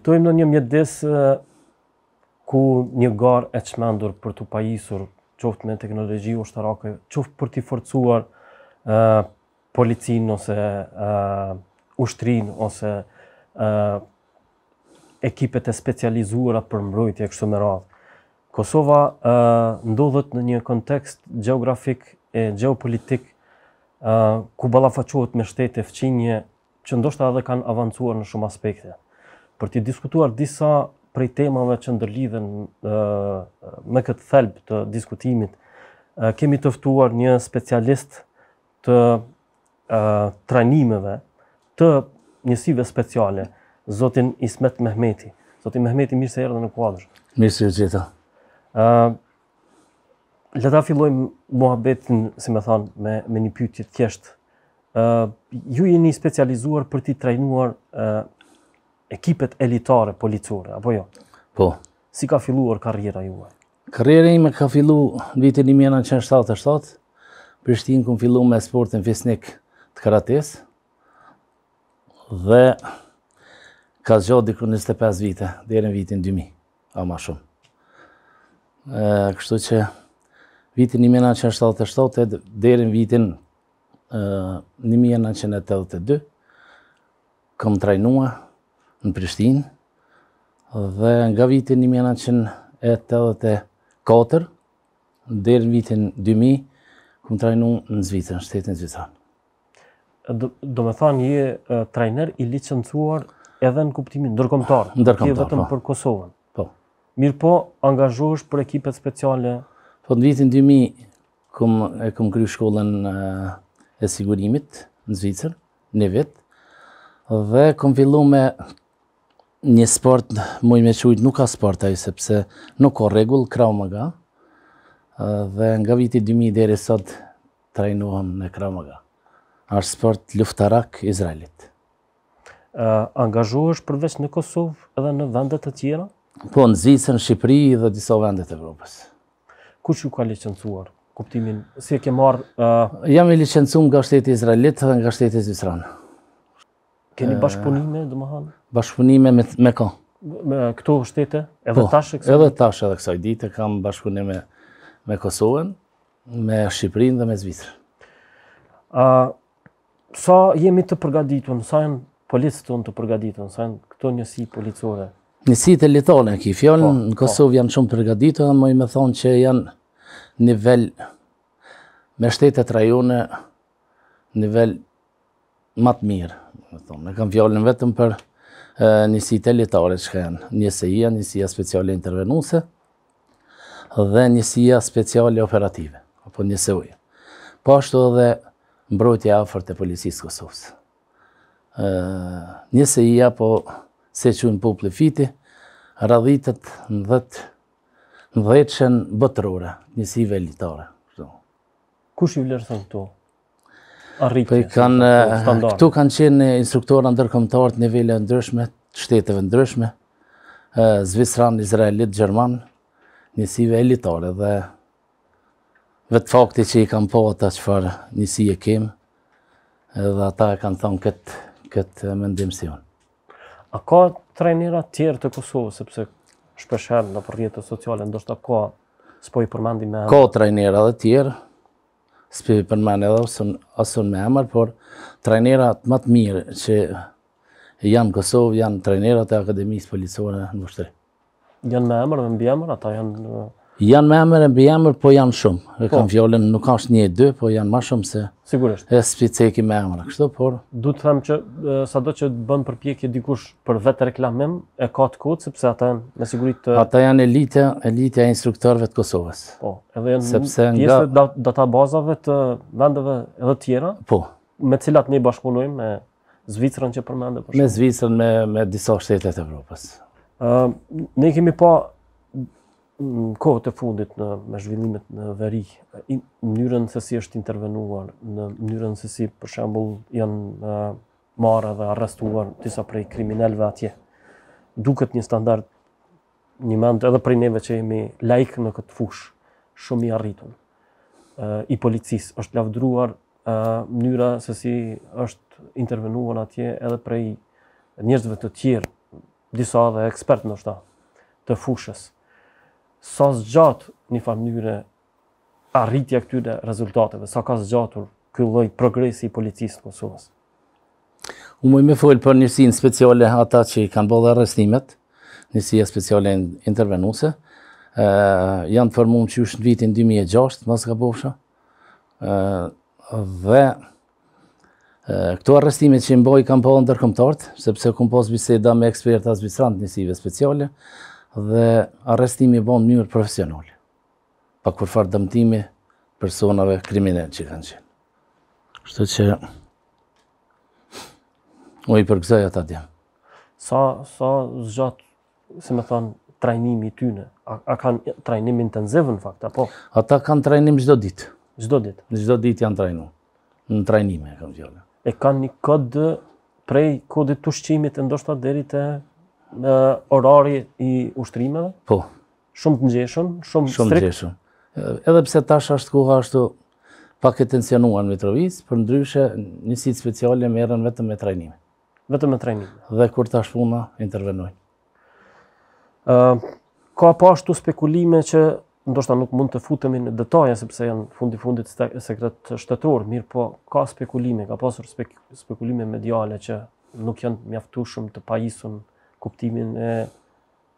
Jetojmë në një mjedis ku një garë e qmendur për të pajisur, qoftë me teknologi u shtarake, qoftë për t'i forcuar policinë ose ushtrinë ose ekipet e specializuara për mbrojtje e kështu më Kosova ndodhët në një kontekst geografik e geopolitik ku balafaquot me shtete fëqinje që ndoshta edhe kanë avancuar në shumë aspekte për të diskutuar disa prej temave që ndërlidhen me këtë thelb të diskutimit, kemi tëftuar një specialist të trajnimeve të njësive speciale, Zotin Ismet Mehmeti. Zotin Mehmeti, mirë se erdhe në kuadrë. Mirë se gjitha. Leta fillojmë muhabetin, si me thanë, me, me një pytje kjeshtë. ju jeni specializuar për ti trajnuar ekipet elitare policore, apo jo? Po. Si ka filluar karriera juve? Karriera ime ka fillu në vitin 1977, Prishtinë këmë fillu me sportin fisnik të karates, dhe ka zgjohë dikru 25 vite, dhere në vitin 2000, a ma shumë. kështu që vitin 1977, dhere në vitin e, 1982, këmë trajnua, në Prishtinë dhe nga vitin 1984 dhe në vitin 2000 këmë trajnu në Zvicër, në shtetën Zvitën. Do, do me thanë, je trajner i licencuar edhe në kuptimin, ndërkomtar, ndërkomtar, vetëm po. për Kosovën. Po. Mirë po, angazhohesh për ekipet speciale? Po, në vitin 2000 këm, e kry shkollën e sigurimit në Zvitër, në vitë, dhe këm fillu me një sport, muj me qujtë nuk ka sport ajo, sepse nuk ka regull, krav më ga. Dhe nga viti 2000 dhere sot, trajnuham në krav më ga. Arë sport luftarak Izraelit. Angazhu është përveç në Kosovë edhe në vendet të tjera? Po, në Zicën, Shqipëri dhe disa vendet e Europës. Ku që ju ka licencuar? Kuptimin, si e ke marrë... Jam i licencuar nga shtetë Izraelit dhe nga shtetë Zicëranë. Keni bashkëpunime, dhe më halë? bashkëpunime me, me ka. Me këto shtete? Edhe po, tash e kësaj? Edhe tash edhe kësaj dite kam bashkëpunime me, me Kosovën, me Shqipërinë dhe me Zvitrë. A, sa jemi të përgaditun, sa jenë policët tonë të përgaditun, sa jenë këto njësi policore? Njësi të letone, ki fjallën, po, në po. Kosovë po. janë shumë përgaditun, dhe më i me thonë që janë nivel me shtetet rajone, nivel matë mirë. Më thonë, ne kam fjallën vetëm për njësi të litare që ka janë, ija, njësi speciale intervenuse dhe njësi speciale operative, apo njësi uja. Pashtu po edhe mbrojtje afer të policisë Kosovës. Njësi ija, po se që në popli fiti, radhitet në dhëtë në dhëtëshen botërore, njësi ive Kush i vlerëson të këto? rritje? Eh, këtu kanë qenë instruktorë në ndërkëmëtarët nivele ndryshme, shteteve ndryshme, eh, Zvistran, Izraelit, Gjerman, njësive elitare dhe vetë fakti që i kam po ata çfarë njësi e kemë dhe ata e kanë thonë këtë mendim si unë. A ka të tjerë të Kosovë, sepse shpesherë në përrjetët sociale, ndoshta ka s'po i përmendi me... Ka trenirat dhe tjerë, s'pi përmen edhe ose me emër, por trajnerat më të mirë që janë Kosovë, janë trajnerat e Akademisë Policore në Vështëri. Janë me emër dhe mbi emër, ata janë... Janë me emër e mbi emër, po janë shumë. E po. kam fjallin, nuk ashtë një e dy, po janë ma shumë se... Sigurisht. E s'pi ceki me emër, kështu, por... Du të them që sa do që bën përpjekje dikush për vetë reklamim, e ka të kodë, sepse ata janë me sigurit të... Ata janë elite, elite e instruktorëve të Kosovës. Po, edhe janë pjesë nga... databazave të vendeve edhe tjera? Po. Me cilat ne bashkunojmë me Zvicrën që përmende? me Zvicrën, me, me disa shtetet Evropës. ne kemi pa po në kohët e fundit në me zhvillimet në veri, në mënyrën se si është intervenuar, në mënyrën se si për shembull janë e, marë dhe arrestuar disa prej kriminalve atje. Duket një standard një mandë edhe prej neve që jemi laik në këtë fushë, shumë i arritur. i policisë është lavdruar ë mënyra se si është intervenuar atje edhe prej njerëzve të tjerë, disa edhe ekspertë ndoshta të fushës sa së një fanyre arritja këtyre rezultateve, sa ka zgjatur gjatur lloj progresi i policisë të Kosovës. U më i me fëllë për njësinë speciale ata që i kanë bërë arrestimet, njësia speciale intervenuse, janë të qysh që është në vitin 2006, mos ka ë dhe këto arrestimet që i mboj kanë bëllë ndërkomtartë, sepse këmë posë biseda me ekspertas bisrandë njësive speciale, dhe arrestimi i bën në mënyrë profesionale. Pa kurfar dëmtimi personave kriminale që kanë qenë. Kështu që u i përqsoj ata dia. Sa sa zgjat, si më thon, trajnimi i tyne? a, a kanë trajnim intensiv në fakt apo ata kanë trajnim çdo ditë, çdo ditë. Gjdo çdo ditë janë trajnuar. Në trajnim e kanë E kanë një kod prej kodit të ushqimit e ndoshta deri te në orari i ushtrimeve? Po. Shumë të ngjeshëm, shumë strikt? Shumë të ngjeshëm. Edhe pse tash është kuha ashtu pak e tensionuar në Mitrovic, për ndryshe sitë speciale më vetëm me trajnime. Vetëm me trajnime. Dhe kur tash puna, intervenojnë. ka pa po ashtu spekulime që ndoshta nuk mund të futemi në detaje sepse janë fundi fundit sekret shtetror, mirë po ka spekulime, ka pasur spekulime mediale që nuk janë shumë të pajisun kuptimin e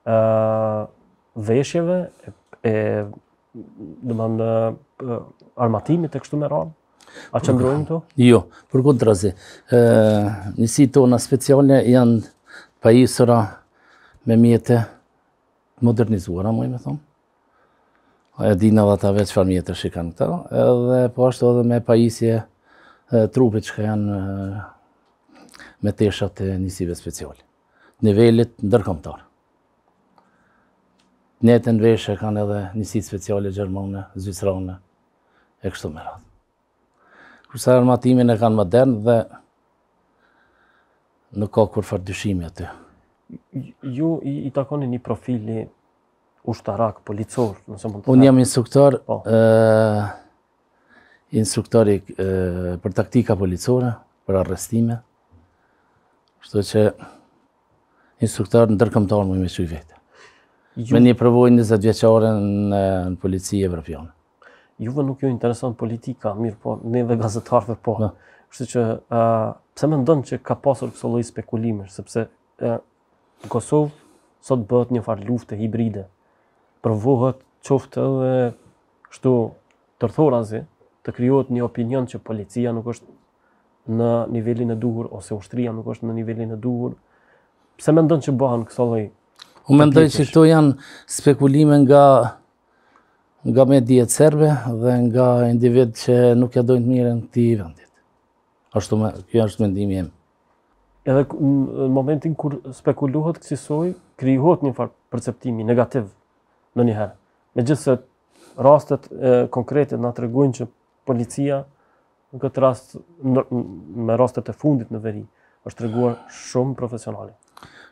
ë uh, veshjeve e, e do të uh, armatimit e kështu me radhë. A qëndrojmë këtu? Jo, për kundrazi. ë uh, nisi tona speciale janë pajisura me mjete modernizuara, më i më A E dinë edhe ta vetë çfarë mjete shikojnë kanë këta, edhe po ashtu edhe me pajisje trupit që janë me teshat e njësive speciale nivellit ndërkomtar. Netën veshë kanë edhe njësit speciale gjermone, zysrone, e kështu më radhë. Kërsa armatimin e kanë modern dhe nuk ka kur farë dyshimi aty. Ju i, takoni një profili ushtarak, policor, nëse mund të Unë jam instruktor, po. instruktori për taktika policore, për arrestime, shtu që instruktor në dërkëmëtar më i me që i vetë. Me një përvoj në zëtë vjeqare në polici e Evropianë. Juve nuk jo intereson politika, mirë po, ne dhe gazetarve po. po. Kështë që, pëse me ndonë që ka pasur këso loj spekulimër, sepse Kosovë sot bëhet një farë luftë e hibride, përvohet qoftë edhe kështu tërthorazi, të kryot një opinion që policia nuk është në nivelin e duhur, ose ushtria nuk është në nivelin e duhur, Pse mendon që bëhen këto lloj? Me mendoj që këto janë spekulime nga nga mediat serbe dhe nga individ që nuk ja dojnë të mirën këti vendit. Ashtu më, ky është mendimi Edhe në momentin kur spekulohet kësi soj, krijohet një farë perceptimi negativ në një herë. Me gjithë se rastet konkrete nga të regojnë që policia në këtë rast, me rastet e fundit në veri, është reguar shumë profesionali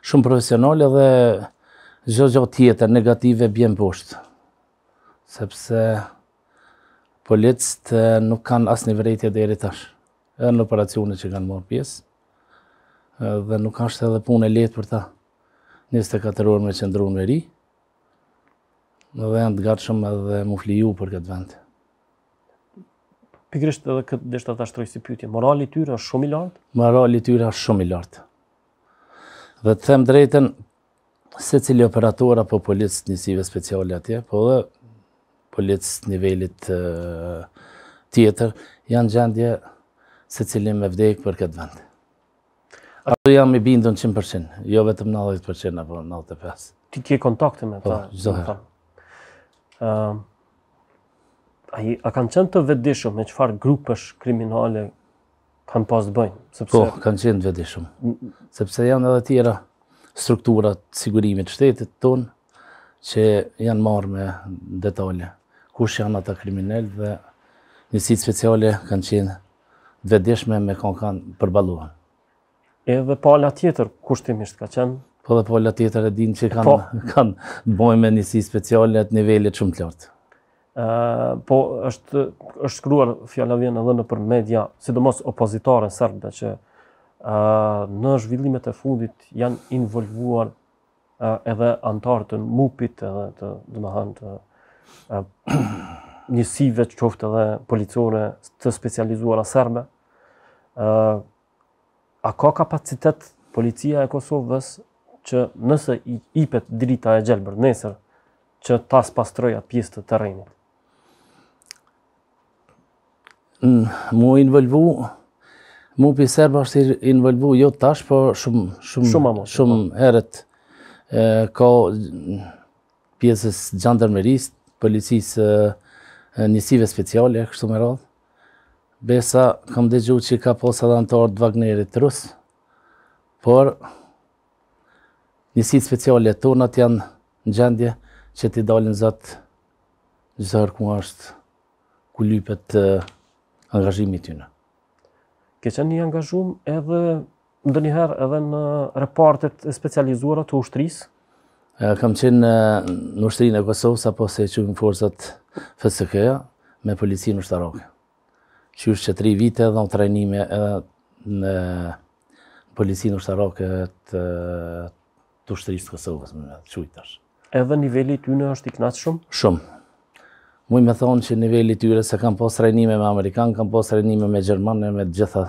shumë profesionale dhe gjë gjë tjetër, negative, bjen bosht. Sepse policët nuk kanë asë një vrejtje dhe eri tash, edhe në operacionit që kanë morë pjesë, dhe nuk ashtë edhe punë e letë për ta. 24 orë me qëndru në veri, dhe janë të gatshëm edhe mu fliju për këtë vend. Pikrisht edhe këtë deshtë të ashtroj si pytje, morali tyre është shumë i lartë? Morali tyre është shumë i lartë dhe të them drejten se cili operator apo policë njësive speciale atje, po dhe policë nivellit tjetër, janë gjendje se cili me vdekë për këtë vend. Ato jam i bindën 100%, jo vetëm 90% apo 95%. Ti tje kontakte me po, ta? Po, gjithë. A kanë qenë të vedishëm me qëfar grupësh kriminale kanë pas të bëjnë. Sepse... Po, kanë qenë të vedi shumë. Sepse janë edhe tjera strukturat sigurimit shtetit tonë që janë marrë me detale. Kush janë ata kriminell dhe njësit speciale kanë qenë të vedeshme me kanë kanë përbaluar. Edhe pala po tjetër kushtimisht ka qenë? Po dhe pala po tjetër e din që kanë, po... me bojme njësit speciale atë nivellit shumë të lartë po është është shkruar fjala vjen edhe nëpër media, sidomos opozitare serbe që ë uh, në zhvillimet e fundit janë involvuar uh, edhe antarët të MUP-it edhe të domethënë të njësive të qoftë edhe policore të specializuara serbe. ë a ka kapacitet policia e Kosovës që nëse i ipet drita e gjelbër nesër që ta spastroja pjesë të terrenit mu involvu, mu për serba është involvu jo tash, po shumë, shumë, shumë, shumë erët ka pjesës gjandërmerisë, policisë njësive speciale, e kështu me radhë. Besa, kam dhe gjuhë që ka posa dhe antarët Vagnerit Wagnerit rusë, por njësit speciale e janë në gjendje që t'i dalin zëtë gjithërë ku ashtë ku lypet angazhimi tyne. Ke qenë një angazhum edhe ndë njëherë edhe në repartet e specializuara të ushtërisë? E, kam qenë në ushtrinë e Kosovës, apo se që më forësat FSK-ja me policinë ushtarake. Qysh që 3 vite edhe në trajnime edhe në policinë ushtarake të, të ushtrisë të Kosovës, më në qujtash. Edhe niveli ty në është i knatë shumë? Shumë, Muj me thonë që nivelli tyre se kam posë rejnime me Amerikanë, kam posë rejnime me Gjermanë, me gjitha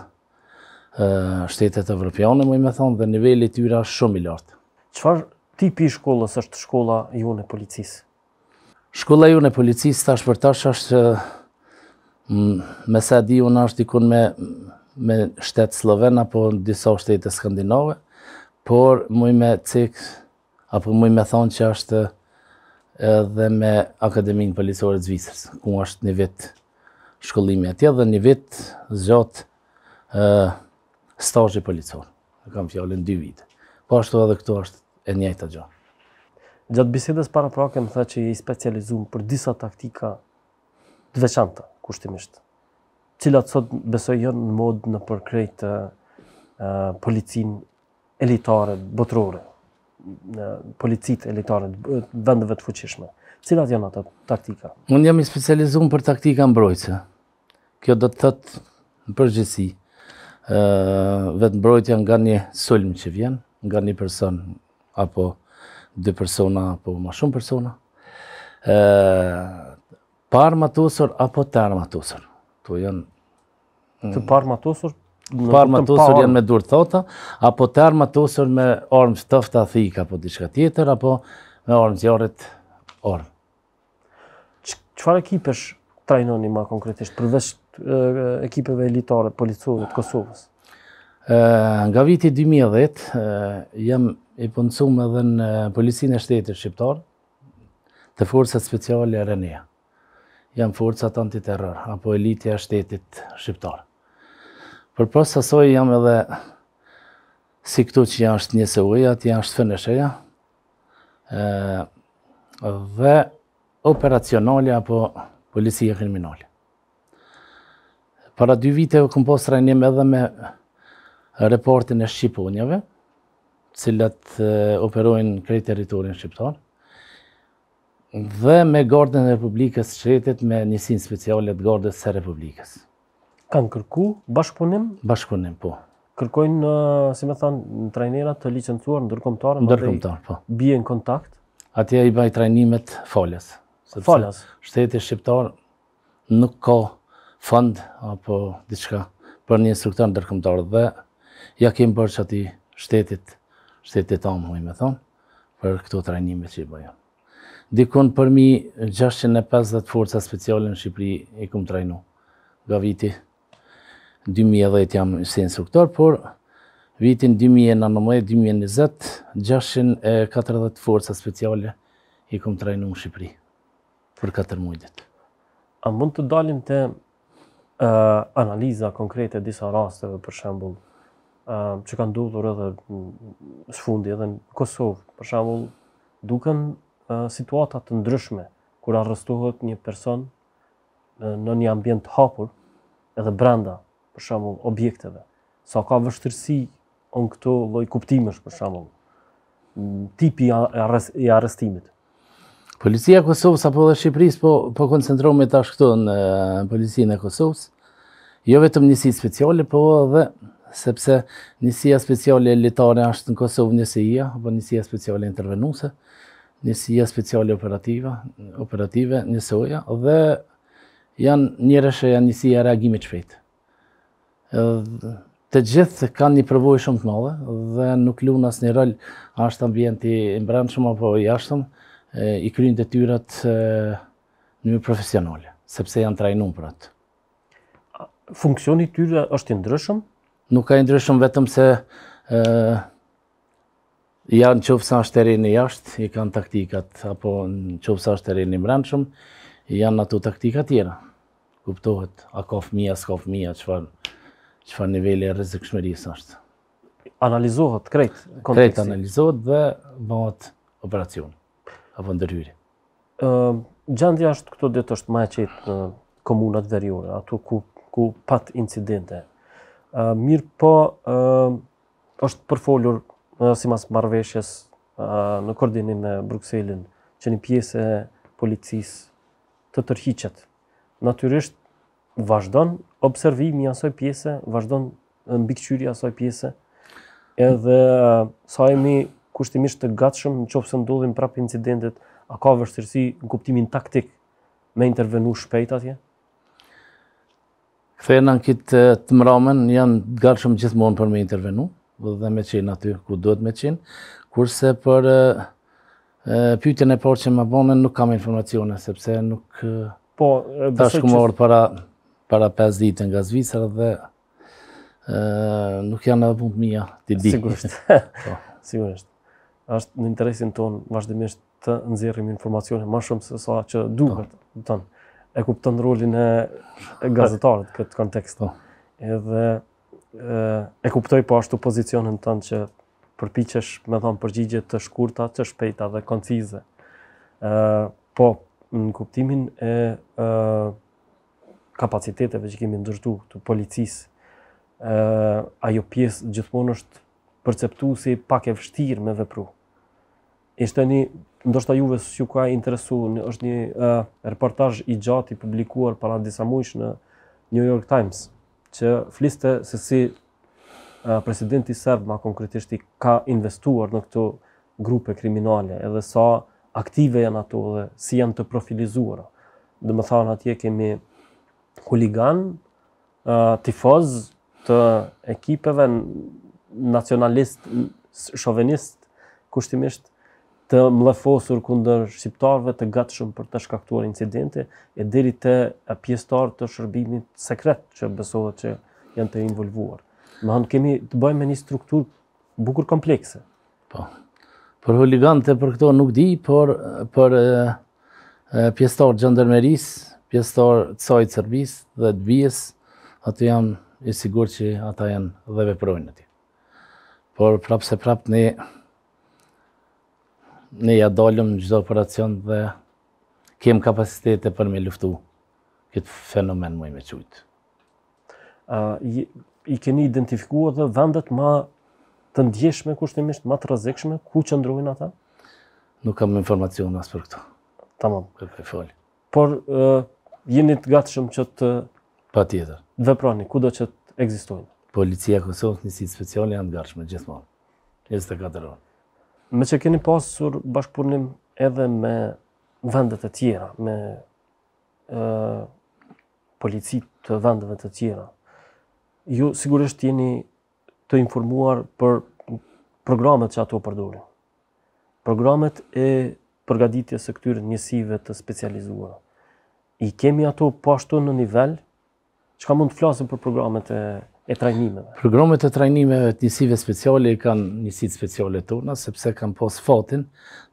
shtetet evropiane, muj me thonë, dhe nivelli tyre është shumë i lartë. Qëfar tipi shkollës është shkolla ju në policisë? Shkolla ju në policisë, tash për tash është, me sa di unë është dikun me, me shtetë Slovena, apo në disa shtetë skandinave, por muj me cikë, apo muj me thonë që është, edhe me Akademinë Policore të Zvicrës, ku është një vit shkollimi atje dhe një vit zxatë ë i policor. E kam fjalën 2 vite. Po ashtu edhe këtu është e njëjta gjë. Gjatë bisedës para prake më tha që i specializuar për disa taktika të veçanta, kushtimisht. Cilat sot besoj jënë në mod në përkrejtë policinë elitare, botërore na policitë elektorat vendeve të fuqishme cilat janë ato taktika unë jam i specializuar për taktika mbrojtëse kjo do të thotë në përgjithësi ë vetë mbrojtja nga një sulm që vjen nga një person apo dy persona apo më shumë persona ë parmatosur apo tarmatosur Tu janë të parmatosur Po armatosur janë me durë thota, apo të armatosur me armë të tëftë a thika, apo diçka tjetër, apo me armë zjarët armë. Qëfar ekipesh trajnoni ma konkretisht, përveç ekipeve elitare, policuve të Kosovës? Nga viti 2010, jam i punësum edhe në Policinë e Shtetit Shqiptarë, të forësat speciale e Renea. Jam forësat antiterror, apo elitja e shtetit Shqiptarë. Për pas asoj jam edhe si këtu që jashtë një se janë jashtë fënësheja, dhe operacionale apo policia kriminale. Para dy vite e këmë posë rajnim edhe me reportin e Shqiponjave, cilat operojnë krej teritorin Shqiptar, dhe me Gardën e Republikës Shqetit me njësin specialet Gardës e Republikës. Kanë kërku bashkëpunim? Bashkëpunim, po. Kërkojnë, uh, si me thanë, në trajnera të licencuar, ndërkomtarë? Ndërkomtarë, po. Bije në kontakt? Atje i baj trajnimet falas. Falas? Shteti Shqiptar nuk ka fund apo diçka për një instruktor ndërkomtar dhe ja kemë bërë që ati shtetit, shtetit ta më me thonë, për këto trajnime që i bëja. Dikon përmi 650 forca speciale në Shqipëri e kumë trajnu, nga viti 2010 jam si instruktor, por vitin 2019-2020, 640 forca speciale i kom të në Shqipëri për 4 mujtet. A mund të dalim të analiza konkrete disa rasteve, për shembul, që kanë dodhur edhe së fundi edhe në Kosovë, për shembul, duken situatat të ndryshme kur arrestohet një person në një ambient hapur edhe brenda për shembull objekteve. Sa ka vështirësi on këto lloj kuptimesh për shembull tipi i arrestimit. Policia e Kosovës apo dhe Shqipërisë po po koncentrohemi tash këtu në policinë e Kosovës. Jo vetëm njësi speciale, po edhe sepse njësia speciale e litare është në Kosovë njësia, apo njësia speciale intervenuse, njësia speciale operative, operative, njësoja, dhe janë njëreshe janë njësia reagimit shpejtë të gjithë kanë një përvoj shumë të madhe dhe nuk lunë asë një rëllë ashtë ambienti i mbrendshëm apo i ashtëm, i krynë të tyrat një profesionale, sepse janë trajnum për atë. Funksioni tyra është i ndryshëm? Nuk ka i ndryshëm vetëm se janë në qovësa është i jashtë, i kanë taktikat, apo në qovësa është terreni mbrendshëm, janë ato taktikat tjera. Kuptohet, a ka fëmija, s'ka fëmija, qëfarë qëfar nivelli e rizik së është. Analizohet, krejt? Krejt analizohet dhe bëhet operacion, apo ndërhyri. Gjandja është këto ditë është ma qëjtë në komunat verjore, ato ku, ku pat incidente. Mirë po, është përfolur, si mas marveshjes, në koordinim me Bruxellin, që një pjesë e policisë të tërhiqet. Natyrisht, vazhdon observimi asoj asaj pjese, vazhdon mbikëqyrja asoj asaj pjese. Edhe sa jemi kushtimisht të gatshëm nëse ndodhin prapë incidentet, a ka vështirësi në kuptimin taktik me intervenu shpejt atje? Fena këtë të mëramen janë të gatshëm gjithmonë për me intervenu, dhe me qenë aty ku duhet me qenë, kurse për pyetjen e por që më bënë nuk kam informacione, sepse nuk... Po, tash ku më orë para para 5 ditë nga Zvicra dhe nuk janë edhe punë të mija të di. Sigurisht, po. sigurisht. Ashtë në interesin tonë vazhdimisht të nëzirëm informacionit ma shumë se sa që duhet, kuptanë po. e kuptën rullin e gazetarët këtë kontekst. Po. Edhe e kuptoj po ashtu pozicionin të që përpichesh me thonë përgjigje të shkurta, të shpejta dhe koncize. Po, në kuptimin e kapaciteteve që kemi ndërtu të policisë, ajo pjesë gjithmonë është përceptu si pak e vështirë me vepru. Ishte një, ndoshta juve së që ka interesu, një, është një uh, reportaj i gjatë i publikuar para disa mujsh në New York Times, që fliste se si presidenti serb, ma konkretisht, i ka investuar në këto grupe kriminale, edhe sa aktive janë ato dhe si janë të profilizuara. Dhe më thanë atje kemi huligan tifoz të ekipeve nacionalist shovenist kushtimisht të mlefosur kundër shqiptarëve të gatshëm për të shkaktuar incidente e deri te pjesëtar të shërbimit sekret që besohet se janë të involvuar do të kemi të bëjmë një struktur bukur komplekse po për huligante për këto nuk di por për për pjesëtar xhondërmeris pjesëtor të sojt sërbis dhe të bjes, atë jam i sigur që ata janë dhe veprojnë në ti. Por prapë se prapë ne ne ja dalëm në gjithë operacion dhe kem kapacitete për me luftu këtë fenomen mëj me qujtë. Uh, i, I keni identifikua dhe vendet ma të ndjeshme, kushtimisht, ma të razekshme, ku që ndrojnë ata? Nuk kam informacion nësë për këto. Tamam. Për për për Por, për jeni të gatshëm që të patjetër. Veproni kudo që të ekzistojnë. Policia e Kosovës në si speciale janë të gatshme gjithmonë. 24 të Me që keni pasur bashkëpunim edhe me vendet e tjera, me ë policitë të vendeve të tjera. Ju sigurisht jeni të informuar për programet që ato përdorin. Programet e përgatitjes së këtyre njësive të specializuara i kemi ato pashtu po në nivel, që ka mund të flasim për programet e, e trajnimeve? Programet e trajnimeve të njësive speciale i kanë njësit speciale të tona, sepse kanë pas fatin,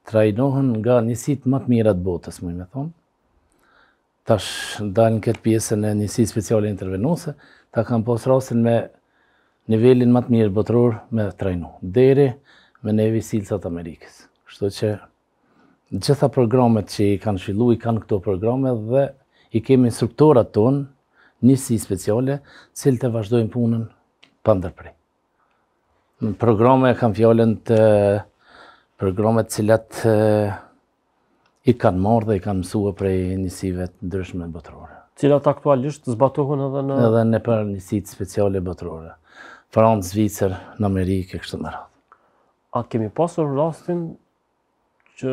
trajnohen nga njësit më të mirat botës, mëj me thonë. Tash dalën këtë pjesën e njësit speciale intervenuse, ta kanë pas rastin me nivelin më të mirë botëror me trajnu, deri me nevi silësat Amerikës. Kështu që gjitha programet që i kanë shillu, i kanë këto programe dhe i kemi instruktorat tonë, njësi speciale, cilë të vazhdojnë punën për ndërprej. Programe e kanë fjallën të programe cilat i kanë marrë dhe i kanë mësua prej njësive të ndryshme botërore. Cilat aktualisht të zbatohën edhe në... Edhe në për njësit speciale botërore. Francë, Zvicër, në Amerikë, e kështë të rrë. A kemi pasur rastin që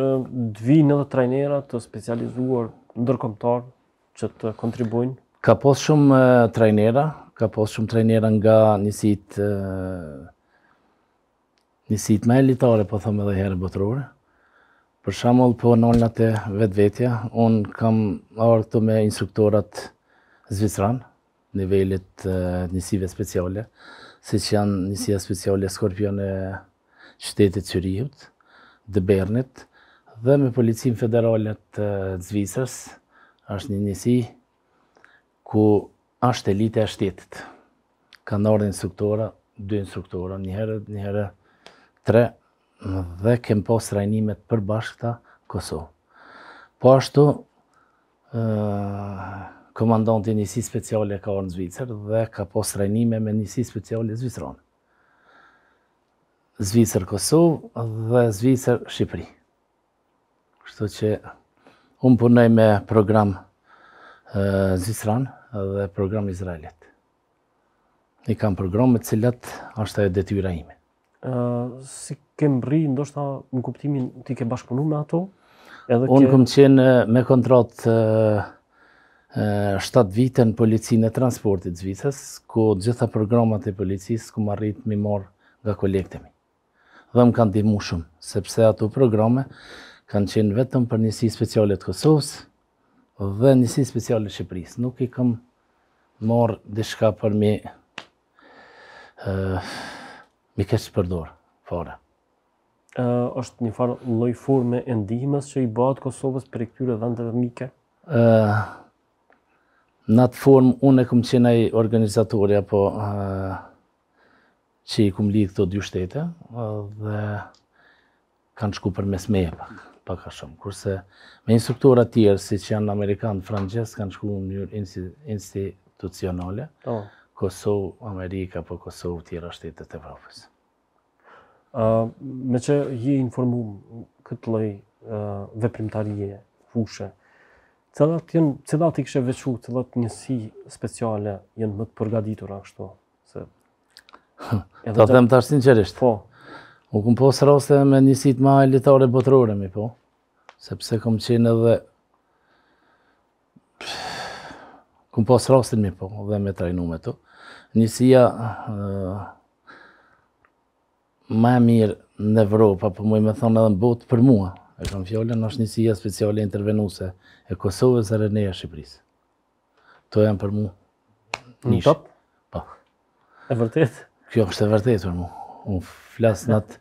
të vinë edhe trajnera të specializuar ndërkomtar që të kontribuin? Ka posë shumë trajnera, ka posë shumë trajnera nga njësit, e, njësit me elitare, po thëmë edhe herë botërore. Për shamull, po në nëllat e vetë vetja, unë kam arë këtu me instruktorat zvisran, nivellit e, njësive speciale, si që janë njësia speciale Skorpion e qytetit Qyrihut, dhe Bernit, dhe me Policim Federalet të Zvicrës, është një njësi ku është elite e shtetit. Ka në instruktora, dy instruktora, njëherë, njëherë, tre, dhe kemë posë rajnimet për bashkëta Kosovë. Po ashtu, komandon njësi speciale ka orë në Zvicër dhe ka posë rajnime me njësi speciale Zvicëronë. Zvicër-Kosovë dhe zvicër Shqipëri. Kështu që unë punoj me program Zisran dhe program Izraelit. I kam program me cilat është e detyra ime. Si kem rri, ndoshta në kuptimin ti ke bashkëpunu me ato? Unë këm qenë me kontrat 7 vite në policinë e transportit Zvitsës, ku gjitha programat e policisë ku më rritë mi morë dhe kolektemi. Dhe më kanë dimu shumë, sepse ato programe kanë qenë vetëm për njësi specialit Kosovës dhe njësi specialit Shqipëris. Nuk i kam marrë dishka për mi mi kështë përdorë fare. është një farë loj forme e endihmes që i batë Kosovës për e këtyre dhëndëve mike? Në atë formë, unë e këmë qenë organizatorja po që i këmë lidhë të dy shtete dhe kanë shku për mes me e pak pak a shumë. Kurse me instruktura tjerë, si që janë Amerikanë, Frangjes, kanë shku në njërë institucionale, po. Kosovë, Amerika, po Kosovë tjera shtetet e Uh, me që jë informum këtë lej dhe primtarije, fushë, cilat, jen, cilat i kështë vequ, cilat njësi speciale jenë më të përgaditur, ashtu? Se... Do të dhe... them të ashtë sinqerisht. Po. U këm posë edhe me njësit ma e litare botërore mi po, sepse këm qenë edhe... Këm posë raste mi po dhe me trajnu me të. Njësia ma e mirë në Evropa, po mujë me thonë edhe në botë për mua, e kam fjollën, është njësia speciale intervenuse e Kosovës e Reneja Shqipërisë. To janë për mu. Nishë. Në top? Pa. Po. E vërtet? Kjo është e vërtet për mu unë flas në atë,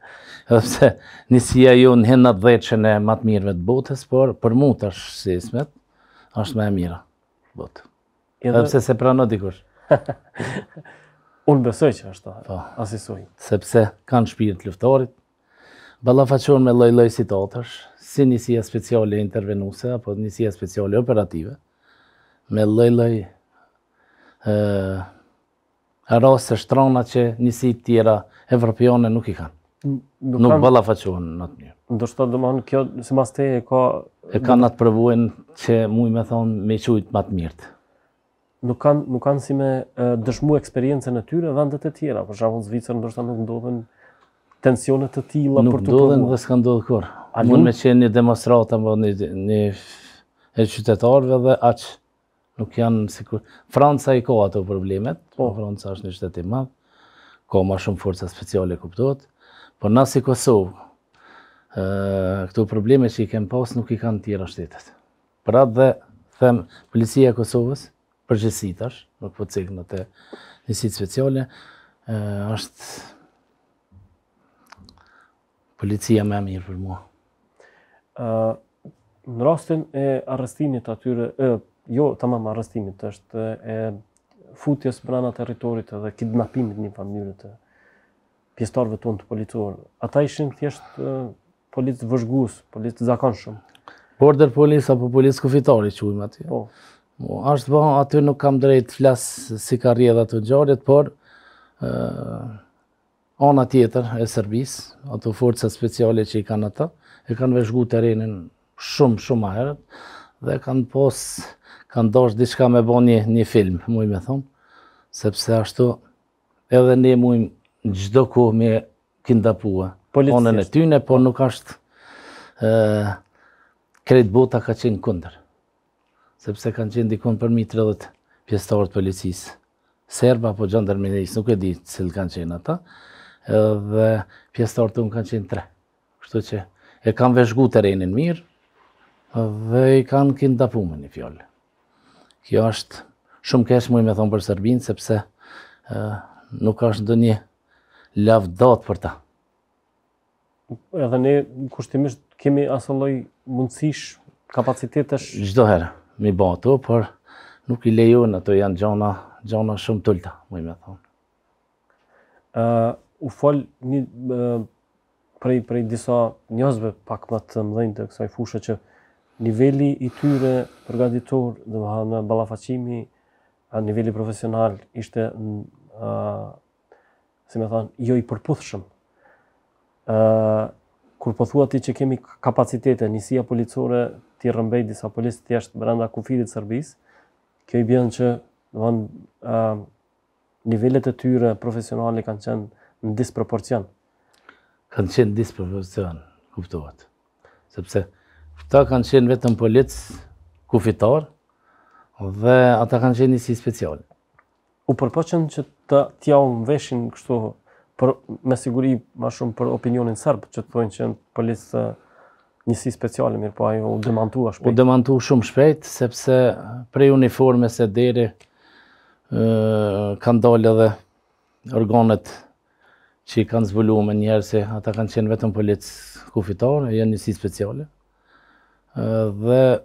dhe njësia ju në hinë në atë dheqën e matë mirëve të botës, por për mu të është si ismet, është me e mira botë. Edhe pse se prano dikush. unë besoj që është ta, po. asisuj. Sepse kanë shpirit luftorit, balafaqon me lojloj si totërsh, si njësia speciale intervenuse, apo njësia speciale operative, me lojloj rase shtrona që njësi tjera evropiane nuk i kanë. Nuk, nuk bëlla në atë një. Ndo shto dhe mënë kjo, si mas te e ka... E kanë atë përvuen që i me thonë me i qujtë matë mirtë. Nuk kanë nuk kanë si me dëshmu eksperiencën e tyre vendet e tjera, për shkakun Zvicër ndoshta nuk ndodhen tensione të tilla për të. Nuk ndodhen dhe s'kan ndodhur kur. Mund me qenë një demonstrata një e qytetarëve dhe aqë nuk janë si kur... Franca i ka ato problemet, po, po Franca është një qytet i madh, ka ma shumë forca speciale kuptohet, por na si Kosovë, këtu këto probleme që i kem pas nuk i kanë tjera shtetet. Pra dhe them policia e Kosovës përgjësit është, nuk po cek në të njësit speciale, është policia më e mirë për mua. ë në rastin e arrestimit atyre e jo të mamë arrestimit, është e futjes brana teritorit edhe kidnapimit një familje të pjestarve tonë të policorë. Ata ishin thjesht policë vëzhgus, policë zakonshëm. shumë. Border Police apo policë Kufitari që ujmë Po. Mo, ashtë po aty nuk kam drejt flasë si ka rjedhe të gjarit, por uh, ona tjetër e Serbis, ato forca speciale që i kanë ata, e kanë vëzhgu terenin shumë, shumë aherët, dhe kanë posë ka ndosht diçka me bo një një film, mu i me thonë, sepse ashtu edhe ne mu gjdo ku me këndapua. Onë po në tyne, po nuk ashtë krejt bota ka qenë kunder, sepse kanë qenë dikun përmi 30 rëdhët pjestarët policisë, serba apo gjandërmenis, nuk e di cilë kanë qenë ata, dhe pjestarët të unë kanë qenë tre, kështu që e kanë veshgu të rejnin mirë, dhe i kanë këndapu me një fjollë. Kjo është shumë keshë mujë me thonë për Serbinë, sepse nuk është ndë një lavë për ta. Po, edhe ne kushtimisht kemi asëlloj mundësish, kapacitetesh? Gjdo herë, mi ba ato, por nuk i lejuën, ato janë gjona shumë tullëta, mujë me thonë. U folë një prej disa njëzve pak më të mëdhenjë të kësaj fushë që niveli i tyre përgatitor, dhe më hanë balafacimi, a niveli profesional ishte, a, si me thanë, jo i përpudhshëm. kur po thua ti që kemi kapacitete, njësia policore, ti rëmbej disa polisë të jashtë brenda kufirit sërbis, kjo i bjenë që dhe van, a, nivellet e tyre profesionale kanë qenë në disproporcion. Kanë qenë në disproporcion, kuptohet. Sepse, Këta kanë qenë vetëm policë kufitarë dhe ata kanë qenë njësi speciale. U përpoqen që të tjaun veshin kështu për, me siguri ma shumë për opinionin sërbë që të thonë që në policë eh, njësi speciale, mirë po ajo u dëmantua shpejt. U dëmantua shumë shpejt, sepse prej uniforme se deri eh, kanë dalë edhe organet që i kanë zvullu me njerë se ata kanë qenë vetëm policë kufitarë e janë njësi speciale dhe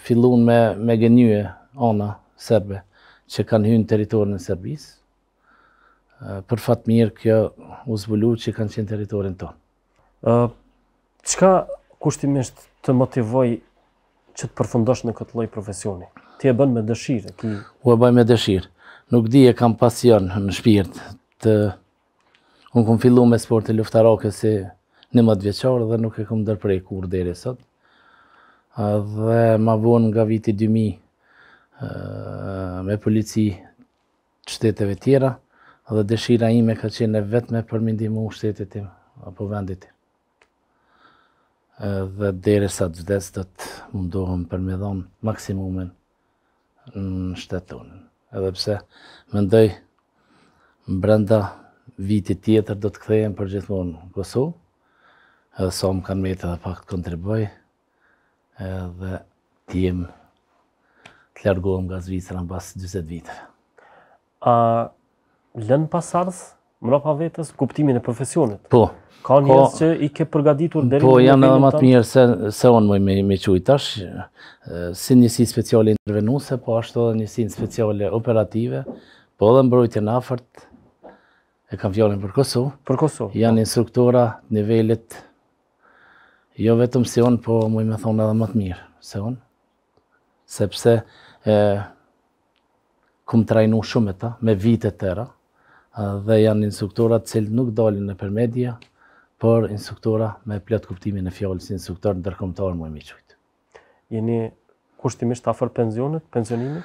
fillun me me gënyje ona serbe që kanë hyrë në territorin e Serbisë. Për fat të mirë kjo u zbulu që kanë qenë në territorin tonë. Ë çka kushtimisht të motivoj që të përfundosh në këtë lloj profesioni? Ti e bën me dëshirë, ti u e bën me dëshirë. Nuk di e kam pasion në shpirt të Unë kam filluar me sportin luftarake si 19 vjeçor dhe nuk e kam ndërprer kur deri sot dhe ma vonë nga viti 2000 me polici qyteteve tjera dhe dëshira ime ka qene vetme për mindimu shtetit tim apo vendit tim. Dhe dere sa të vdes të mundohëm për me dhonë maksimumin në shtetë tonën. Edhe pse më ndoj më brenda vitit tjetër do të këthejem për gjithmonë në Kosovë, edhe sa më kanë metë të dhe pak të kontribuaj, edhe të jem të largohem nga Zvicra në pas 20 vitëve. A lën pasardhës mbrapa vetës kuptimin e profesionit? Po. Ka njerëz që i ke përgatitur deri Po, janë edhe më të mirë se se on më me me çuj tash. Si njësi speciale intervenuse, po ashtu edhe njësi speciale operative, po edhe në afërt e kam fjalën për Kosovë. Për Kosovë. Janë po. instruktora nivellit jo vetëm si unë, po mu i me thonë edhe më të mirë se unë, sepse e, kum trajnu shumë e ta, me vite tëra, dhe janë instruktorat cilë nuk dalin në përmedia, por instruktora me plët kuptimin e fjallë si instruktor në dërkomtar mu i me Jeni kushtimisht afer penzionet, penzionimit?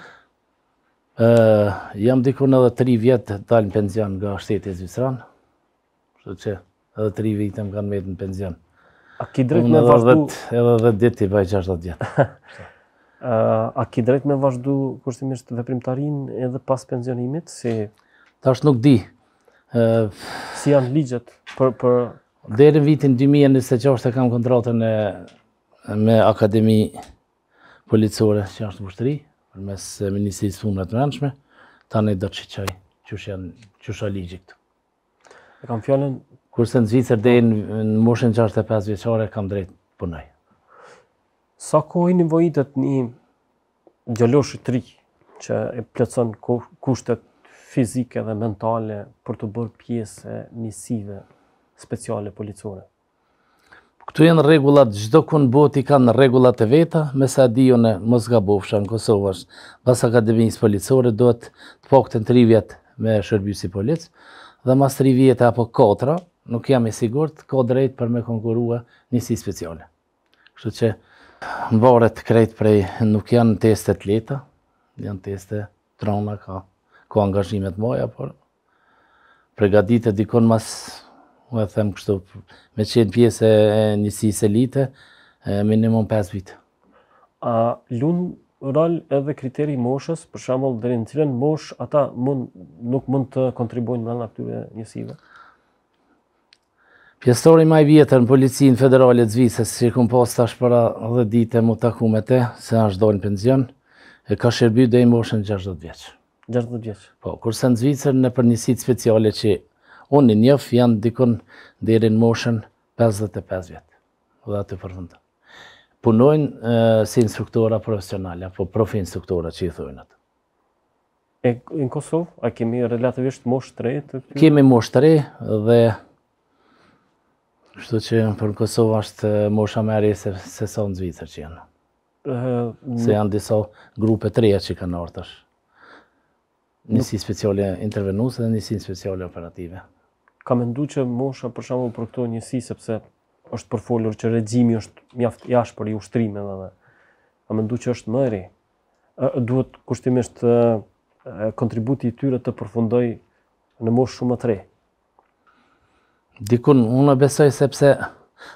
E, jam dikun edhe 3 vjetë dalin penzion nga shtetit Zvistran, që edhe 3 vjetëm kanë metë në penzion. A ki drejt me vazhdu... Edhe dhe ditë i bëj 60 vjetë. A ki drejt me vazhdu kushtimisht veprimtarin edhe pas pensionimit? Si... Ta nuk di. E... Si janë ligjet për... për... Dere vitin 2026 e kam kontratën me Akademi Policore që është mushtëri, mes Ministrisë Funët të Nënshme, ta ne do të qëqaj që janë ligje ligjit. E kam fjallën Kurse në Zvicër dhe në moshën 65 vjeqare kam drejt punaj. Sa kohë i nëvojitët një gjëllosh të tri që e plëcon kushtet fizike dhe mentale për të bërë pjesë e njësive speciale policore? Këtu janë regullat, gjdo kënë bot i kanë regullat e veta, me sa dijo në Mosga Bofsha, në Kosovë pas akademinës policore, do të pak të në tri vjetë me shërbjusi policë, dhe mas tri vjetë apo katra, nuk jam i sigur të ko drejt për me konkurua njësi speciale. Kështu që më varet krejt prej nuk janë teste të leta, janë teste trona ka ko angazhimet moja, por pregatit e dikon mas, u e them kështu, me qenë pjesë e njësi se minimum 5 vite. A lunë rol edhe kriteri moshës, për shambull dhe në cilën mosh, ata nuk mund të kontribojnë në në aktyve njësive? Pjestori maj vjetër në policinë federalit Zvises, që këm pas tash para dhe dite mu taku me te, se në është dojnë pension, e ka shërby dhe i moshën 60 vjeqë. 60 vjeqë? Po, kurse në Zvicër në përnisit speciale që unë i njëfë janë dikun i në moshën 55 vjetë, dhe atë përfëndë. Punojnë si instruktora profesionale, apo profi instruktora që i thujnë atë. E në Kosovë, a kemi relativisht moshë të rejtë? Kemi moshë të rejtë dhe Shtu që për Kosovë është mosha më rrisë se sa në Zvicër që janë. se janë disa grupe treja që kanë artësh. Njësi speciale intervenuse dhe njësi speciale operative. Ka me ndu që mosha për shumë për këto njësi, sepse është përfolur që regjimi është mjaft jashtë për i ushtrime dhe dhe. Ka me ndu që është mëri. Duhet kushtimisht kontributi i tyre të përfundoj në moshë shumë të rejë. Dikun, unë besoj sepse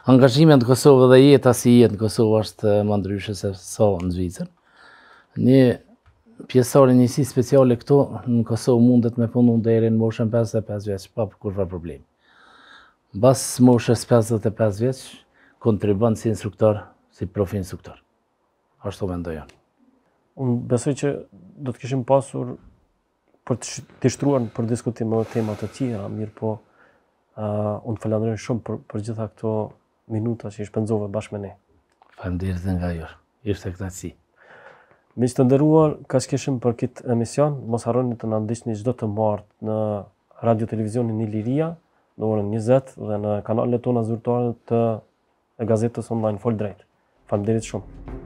angazhime në Kosovë dhe jetë asë i jetë në Kosovë është eh, më ndryshë se sa në Zvicër. Një pjesore njësi speciale këtu në Kosovë mundet me punu deri në moshën 55 vjeqë, pa për kurva problem. Bas moshës 55 vjeqë, kontribënë si instruktor, si profi instruktor. Ashtë të mendoj janë. Unë besoj që do të kishim pasur për të shtruan për diskutim e temat të tjera, mirë po... Uh, unë të falenderoj shumë për, për gjitha këto minuta që i shpenzove bashkë me ne. Faleminderit dhe nga ju. ishte këta si. të nderuar, ka shkeshim për këtë emision, mos harroni të na një gjdo të martë në Radio televizionin një Liria, në orën 20 dhe në kanalet tona zyrtare të gazetës online, fol drejtë. Falenderoj shumë.